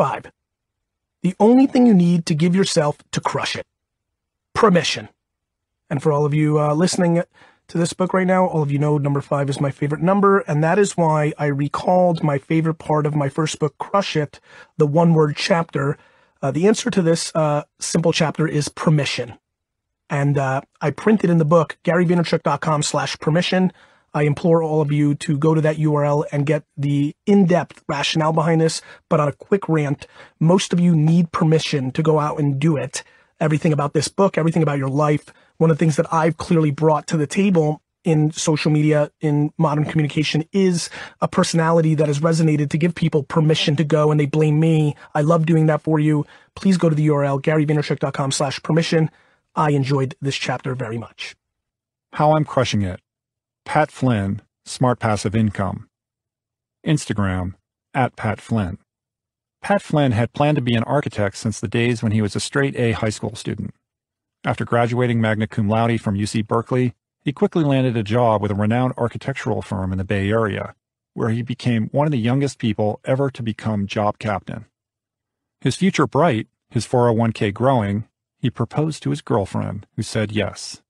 Five, the only thing you need to give yourself to crush it permission. And for all of you uh, listening to this book right now, all of you know number five is my favorite number, and that is why I recalled my favorite part of my first book, Crush It, the one word chapter. Uh, the answer to this uh, simple chapter is permission. And uh, I printed in the book, garyvaynerchuk.com slash permission. I implore all of you to go to that URL and get the in-depth rationale behind this. But on a quick rant, most of you need permission to go out and do it. Everything about this book, everything about your life. One of the things that I've clearly brought to the table in social media, in modern communication, is a personality that has resonated to give people permission to go and they blame me. I love doing that for you. Please go to the URL, garyvaynerchuk.com slash permission. I enjoyed this chapter very much. How I'm crushing it. Pat Flynn, Smart Passive Income. Instagram, at Pat Flynn. Pat Flynn had planned to be an architect since the days when he was a straight A high school student. After graduating magna cum laude from UC Berkeley, he quickly landed a job with a renowned architectural firm in the Bay Area, where he became one of the youngest people ever to become job captain. His future bright, his 401k growing, he proposed to his girlfriend, who said yes.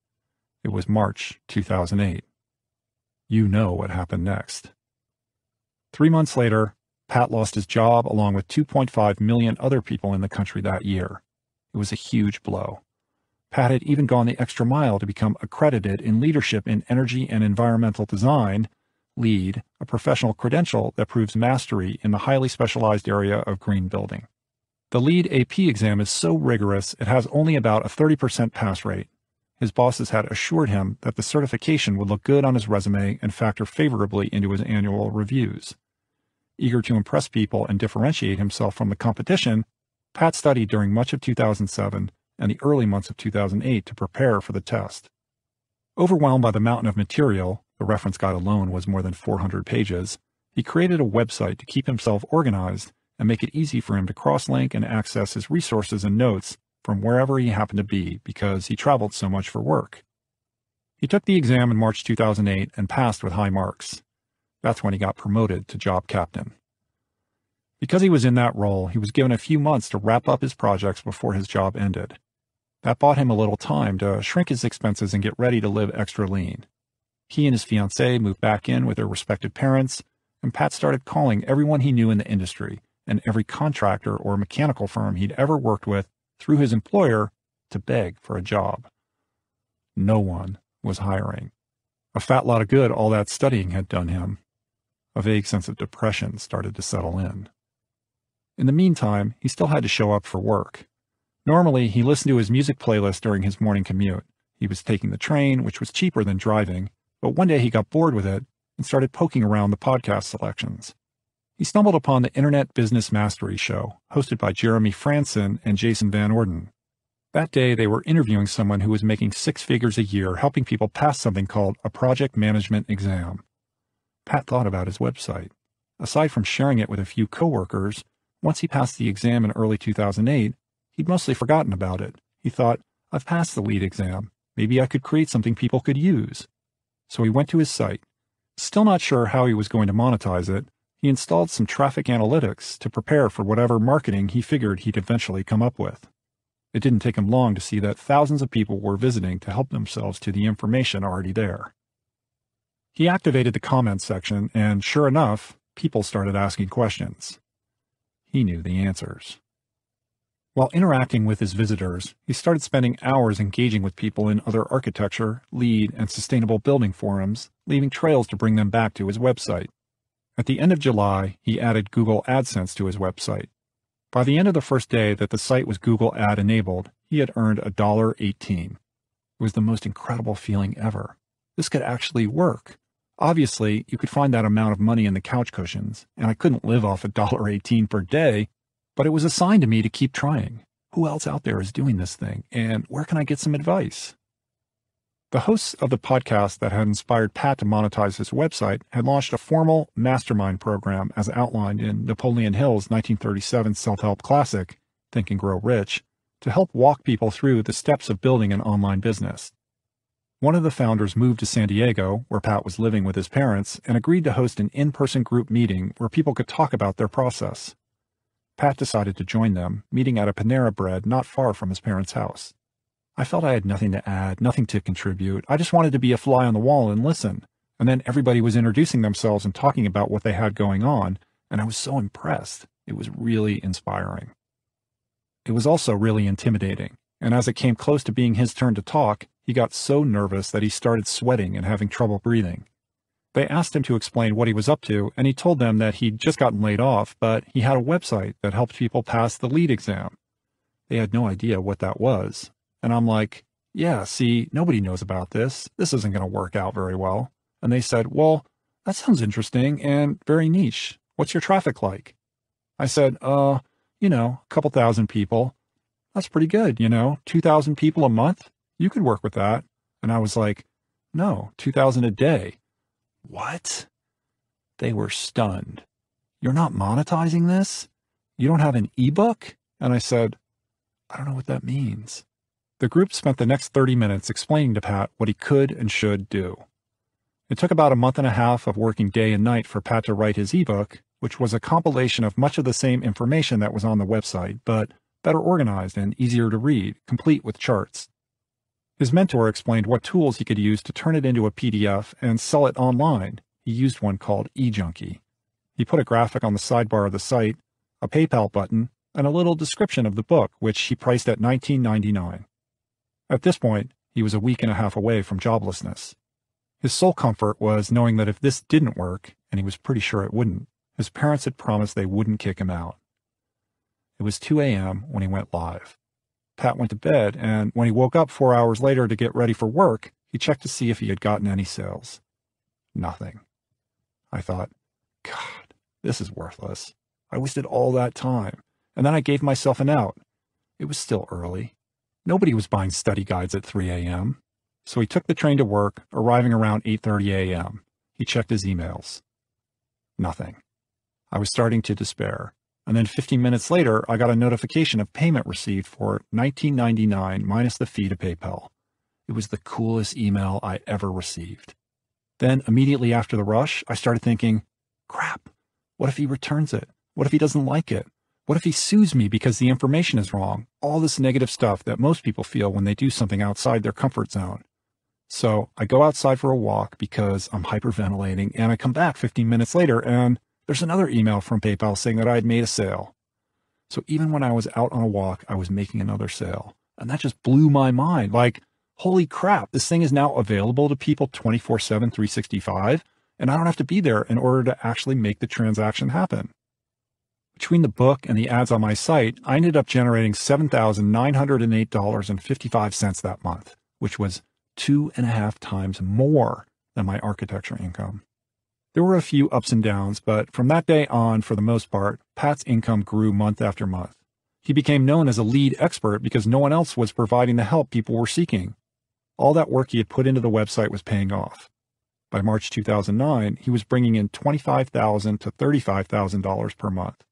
It was March 2008. You know what happened next. Three months later, Pat lost his job along with 2.5 million other people in the country that year. It was a huge blow. Pat had even gone the extra mile to become accredited in leadership in energy and environmental design, LEED, a professional credential that proves mastery in the highly specialized area of green building. The LEED AP exam is so rigorous, it has only about a 30% pass rate, his bosses had assured him that the certification would look good on his resume and factor favorably into his annual reviews. Eager to impress people and differentiate himself from the competition, Pat studied during much of 2007 and the early months of 2008 to prepare for the test. Overwhelmed by the mountain of material, the reference guide alone was more than 400 pages, he created a website to keep himself organized and make it easy for him to cross link and access his resources and notes from wherever he happened to be because he traveled so much for work. He took the exam in March 2008 and passed with high marks. That's when he got promoted to job captain. Because he was in that role, he was given a few months to wrap up his projects before his job ended. That bought him a little time to shrink his expenses and get ready to live extra lean. He and his fiancée moved back in with their respective parents, and Pat started calling everyone he knew in the industry and every contractor or mechanical firm he'd ever worked with through his employer to beg for a job. No one was hiring. A fat lot of good all that studying had done him. A vague sense of depression started to settle in. In the meantime, he still had to show up for work. Normally, he listened to his music playlist during his morning commute. He was taking the train, which was cheaper than driving, but one day he got bored with it and started poking around the podcast selections he stumbled upon the Internet Business Mastery Show, hosted by Jeremy Franson and Jason Van Orden. That day, they were interviewing someone who was making six figures a year helping people pass something called a project management exam. Pat thought about his website. Aside from sharing it with a few coworkers, once he passed the exam in early 2008, he'd mostly forgotten about it. He thought, I've passed the lead exam. Maybe I could create something people could use. So he went to his site. Still not sure how he was going to monetize it, he installed some traffic analytics to prepare for whatever marketing he figured he'd eventually come up with. It didn't take him long to see that thousands of people were visiting to help themselves to the information already there. He activated the comments section, and sure enough, people started asking questions. He knew the answers. While interacting with his visitors, he started spending hours engaging with people in other architecture, lead, and sustainable building forums, leaving trails to bring them back to his website. At the end of July, he added Google AdSense to his website. By the end of the first day that the site was Google Ad enabled, he had earned $1.18. It was the most incredible feeling ever. This could actually work. Obviously, you could find that amount of money in the couch cushions, and I couldn't live off $1.18 per day, but it was a sign to me to keep trying. Who else out there is doing this thing, and where can I get some advice? The hosts of the podcast that had inspired Pat to monetize his website had launched a formal mastermind program as outlined in Napoleon Hill's 1937 self help classic, Think and Grow Rich, to help walk people through the steps of building an online business. One of the founders moved to San Diego, where Pat was living with his parents, and agreed to host an in-person group meeting where people could talk about their process. Pat decided to join them, meeting at a Panera Bread not far from his parents' house. I felt I had nothing to add, nothing to contribute. I just wanted to be a fly on the wall and listen. And then everybody was introducing themselves and talking about what they had going on, and I was so impressed. It was really inspiring. It was also really intimidating, and as it came close to being his turn to talk, he got so nervous that he started sweating and having trouble breathing. They asked him to explain what he was up to, and he told them that he'd just gotten laid off, but he had a website that helped people pass the lead exam. They had no idea what that was, and I'm like, yeah, see, nobody knows about this. This isn't going to work out very well. And they said, well, that sounds interesting and very niche. What's your traffic like? I said, uh, you know, a couple thousand people. That's pretty good. You know, 2000 people a month. You could work with that. And I was like, no, 2000 a day. What? They were stunned. You're not monetizing this? You don't have an ebook? And I said, I don't know what that means. The group spent the next 30 minutes explaining to Pat what he could and should do. It took about a month and a half of working day and night for Pat to write his ebook, which was a compilation of much of the same information that was on the website, but better organized and easier to read, complete with charts. His mentor explained what tools he could use to turn it into a PDF and sell it online. He used one called eJunkie. He put a graphic on the sidebar of the site, a PayPal button, and a little description of the book, which he priced at $19.99. At this point, he was a week and a half away from joblessness. His sole comfort was knowing that if this didn't work, and he was pretty sure it wouldn't, his parents had promised they wouldn't kick him out. It was 2 a.m. when he went live. Pat went to bed, and when he woke up four hours later to get ready for work, he checked to see if he had gotten any sales. Nothing. I thought, God, this is worthless. I wasted all that time, and then I gave myself an out. It was still early. Nobody was buying study guides at 3 a.m. So he took the train to work, arriving around 8.30 a.m. He checked his emails. Nothing. I was starting to despair. And then 15 minutes later, I got a notification of payment received for 1999 minus the fee to PayPal. It was the coolest email I ever received. Then immediately after the rush, I started thinking, crap, what if he returns it? What if he doesn't like it? What if he sues me because the information is wrong? All this negative stuff that most people feel when they do something outside their comfort zone. So I go outside for a walk because I'm hyperventilating and I come back 15 minutes later and there's another email from PayPal saying that I had made a sale. So even when I was out on a walk, I was making another sale. And that just blew my mind. Like, holy crap, this thing is now available to people 24 7, 365. And I don't have to be there in order to actually make the transaction happen. Between the book and the ads on my site, I ended up generating $7,908.55 that month, which was two and a half times more than my architecture income. There were a few ups and downs, but from that day on, for the most part, Pat's income grew month after month. He became known as a lead expert because no one else was providing the help people were seeking. All that work he had put into the website was paying off. By March 2009, he was bringing in $25,000 to $35,000 per month.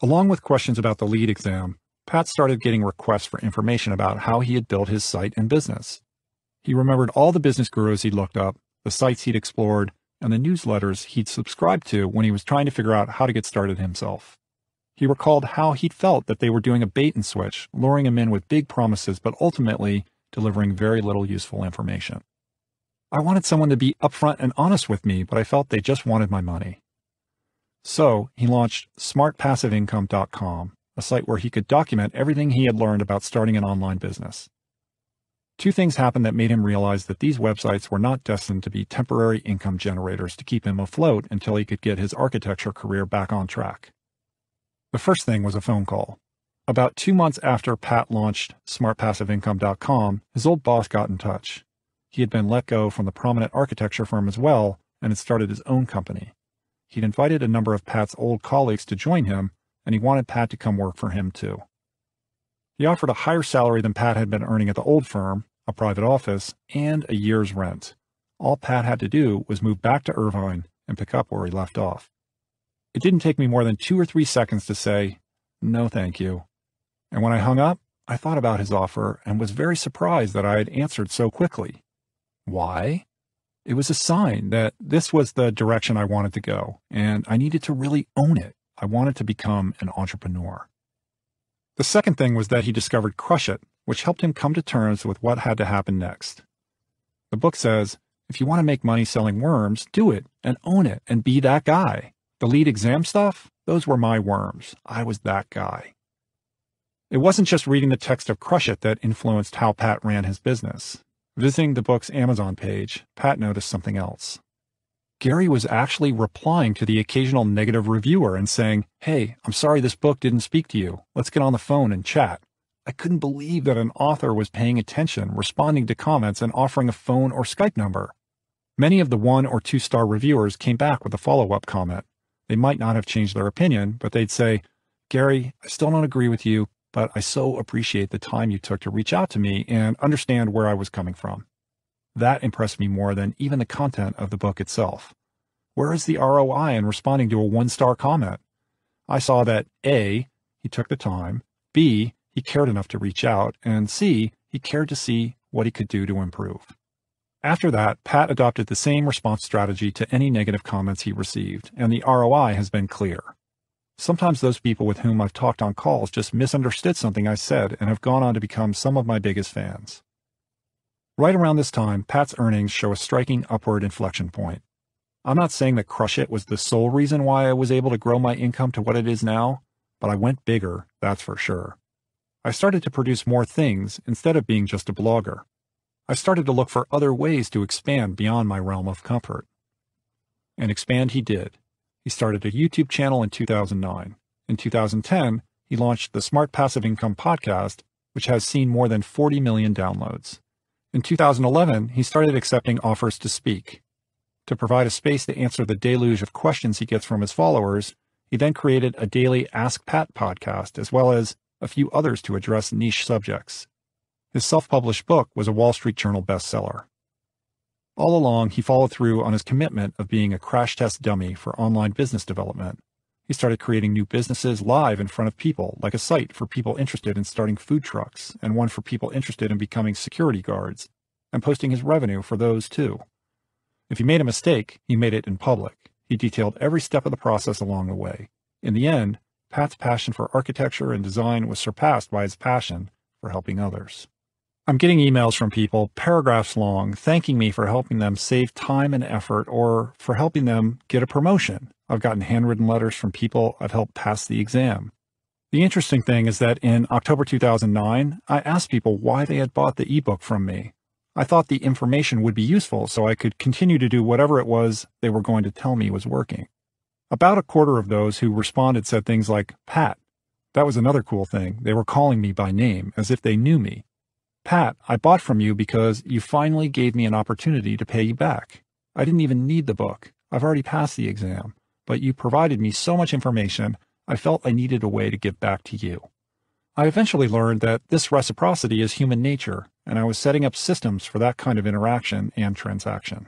Along with questions about the lead exam, Pat started getting requests for information about how he had built his site and business. He remembered all the business gurus he'd looked up, the sites he'd explored, and the newsletters he'd subscribed to when he was trying to figure out how to get started himself. He recalled how he'd felt that they were doing a bait and switch, luring him in with big promises, but ultimately delivering very little useful information. I wanted someone to be upfront and honest with me, but I felt they just wanted my money. So he launched smartpassiveincome.com, a site where he could document everything he had learned about starting an online business. Two things happened that made him realize that these websites were not destined to be temporary income generators to keep him afloat until he could get his architecture career back on track. The first thing was a phone call. About two months after Pat launched smartpassiveincome.com, his old boss got in touch. He had been let go from the prominent architecture firm as well and had started his own company he'd invited a number of Pat's old colleagues to join him, and he wanted Pat to come work for him too. He offered a higher salary than Pat had been earning at the old firm, a private office, and a year's rent. All Pat had to do was move back to Irvine and pick up where he left off. It didn't take me more than two or three seconds to say, no thank you. And when I hung up, I thought about his offer and was very surprised that I had answered so quickly. Why? It was a sign that this was the direction I wanted to go, and I needed to really own it. I wanted to become an entrepreneur. The second thing was that he discovered Crush It, which helped him come to terms with what had to happen next. The book says, if you want to make money selling worms, do it and own it and be that guy. The lead exam stuff, those were my worms. I was that guy. It wasn't just reading the text of Crush It that influenced how Pat ran his business. Visiting the book's Amazon page, Pat noticed something else. Gary was actually replying to the occasional negative reviewer and saying, Hey, I'm sorry this book didn't speak to you. Let's get on the phone and chat. I couldn't believe that an author was paying attention, responding to comments, and offering a phone or Skype number. Many of the one or two star reviewers came back with a follow up comment. They might not have changed their opinion, but they'd say, Gary, I still don't agree with you but I so appreciate the time you took to reach out to me and understand where I was coming from. That impressed me more than even the content of the book itself. Where is the ROI in responding to a one star comment? I saw that A, he took the time, B, he cared enough to reach out, and C, he cared to see what he could do to improve. After that, Pat adopted the same response strategy to any negative comments he received, and the ROI has been clear. Sometimes those people with whom I've talked on calls just misunderstood something I said and have gone on to become some of my biggest fans. Right around this time, Pat's earnings show a striking upward inflection point. I'm not saying that Crush It was the sole reason why I was able to grow my income to what it is now, but I went bigger, that's for sure. I started to produce more things instead of being just a blogger. I started to look for other ways to expand beyond my realm of comfort. And expand he did. He started a YouTube channel in 2009. In 2010, he launched the Smart Passive Income podcast, which has seen more than 40 million downloads. In 2011, he started accepting offers to speak. To provide a space to answer the deluge of questions he gets from his followers, he then created a daily Ask Pat podcast, as well as a few others to address niche subjects. His self published book was a Wall Street Journal bestseller. All along, he followed through on his commitment of being a crash test dummy for online business development. He started creating new businesses live in front of people, like a site for people interested in starting food trucks and one for people interested in becoming security guards, and posting his revenue for those too. If he made a mistake, he made it in public. He detailed every step of the process along the way. In the end, Pat's passion for architecture and design was surpassed by his passion for helping others. I'm getting emails from people paragraphs long thanking me for helping them save time and effort or for helping them get a promotion. I've gotten handwritten letters from people I've helped pass the exam. The interesting thing is that in October 2009, I asked people why they had bought the ebook from me. I thought the information would be useful so I could continue to do whatever it was they were going to tell me was working. About a quarter of those who responded said things like, Pat. That was another cool thing. They were calling me by name as if they knew me. Pat, I bought from you because you finally gave me an opportunity to pay you back. I didn't even need the book. I've already passed the exam, but you provided me so much information, I felt I needed a way to give back to you. I eventually learned that this reciprocity is human nature, and I was setting up systems for that kind of interaction and transaction.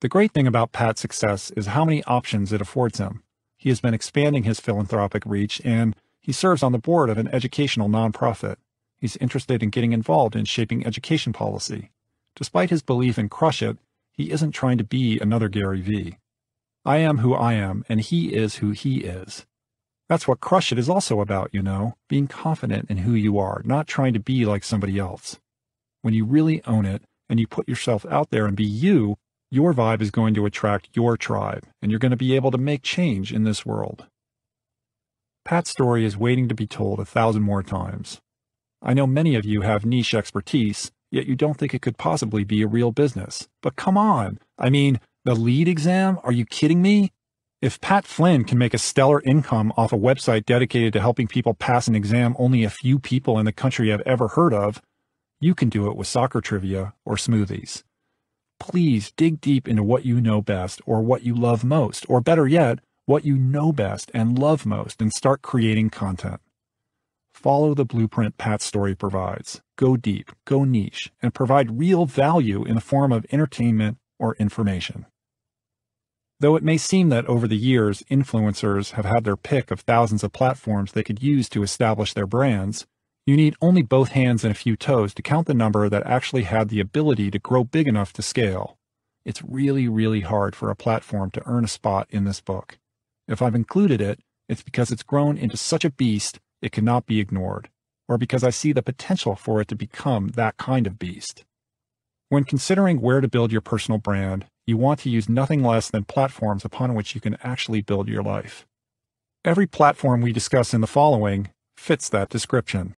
The great thing about Pat's success is how many options it affords him. He has been expanding his philanthropic reach, and he serves on the board of an educational nonprofit he's interested in getting involved in shaping education policy. Despite his belief in Crush It, he isn't trying to be another Gary Vee. I am who I am, and he is who he is. That's what Crush It is also about, you know, being confident in who you are, not trying to be like somebody else. When you really own it and you put yourself out there and be you, your vibe is going to attract your tribe, and you're going to be able to make change in this world. Pat's story is waiting to be told a thousand more times. I know many of you have niche expertise, yet you don't think it could possibly be a real business. But come on, I mean, the lead exam? Are you kidding me? If Pat Flynn can make a stellar income off a website dedicated to helping people pass an exam only a few people in the country have ever heard of, you can do it with soccer trivia or smoothies. Please dig deep into what you know best or what you love most, or better yet, what you know best and love most, and start creating content. Follow the blueprint Pat's story provides. Go deep, go niche, and provide real value in the form of entertainment or information. Though it may seem that over the years, influencers have had their pick of thousands of platforms they could use to establish their brands, you need only both hands and a few toes to count the number that actually had the ability to grow big enough to scale. It's really, really hard for a platform to earn a spot in this book. If I've included it, it's because it's grown into such a beast it cannot be ignored, or because I see the potential for it to become that kind of beast. When considering where to build your personal brand, you want to use nothing less than platforms upon which you can actually build your life. Every platform we discuss in the following fits that description.